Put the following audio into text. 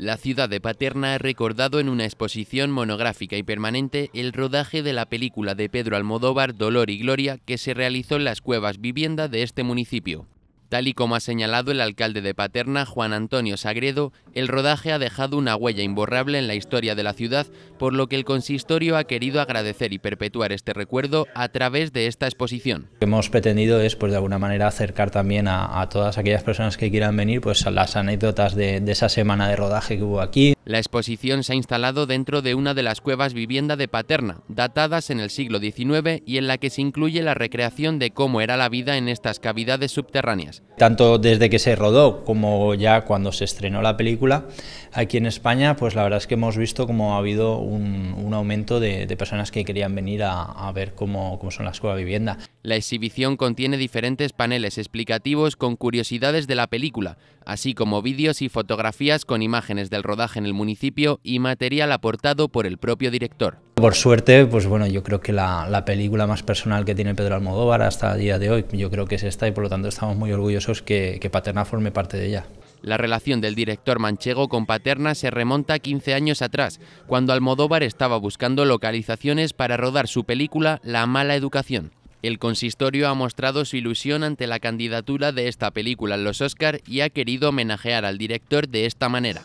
La ciudad de Paterna ha recordado en una exposición monográfica y permanente el rodaje de la película de Pedro Almodóvar Dolor y Gloria que se realizó en las cuevas vivienda de este municipio. Tal y como ha señalado el alcalde de Paterna, Juan Antonio Sagredo, el rodaje ha dejado una huella imborrable en la historia de la ciudad, por lo que el consistorio ha querido agradecer y perpetuar este recuerdo a través de esta exposición. Lo que hemos pretendido es, pues, de alguna manera, acercar también a, todas aquellas personas que quieran venir pues, a las anécdotas de esa semana de rodaje que hubo aquí. La exposición se ha instalado dentro de una de las cuevas vivienda de Paterna, datadas en el siglo XIX y en la que se incluye la recreación de cómo era la vida en estas cavidades subterráneas. Tanto desde que se rodó como ya cuando se estrenó la película, aquí en España, pues la verdad es que hemos visto como ha habido un, aumento de, personas que querían venir a, ver cómo, son las cuevas de vivienda. La exhibición contiene diferentes paneles explicativos con curiosidades de la película, así como vídeos y fotografías con imágenes del rodaje en el municipio y material aportado por el propio director. Por suerte, pues bueno, yo creo que la, la película más personal que tiene Pedro Almodóvar hasta el día de hoy, yo creo que es esta y por lo tanto estamos muy orgullosos orgullosos que, Paterna forme parte de ella. La relación del director manchego con Paterna se remonta 15 años atrás, cuando Almodóvar estaba buscando localizaciones para rodar su película La mala educación. El consistorio ha mostrado su ilusión ante la candidatura de esta película en los Oscar y ha querido homenajear al director de esta manera.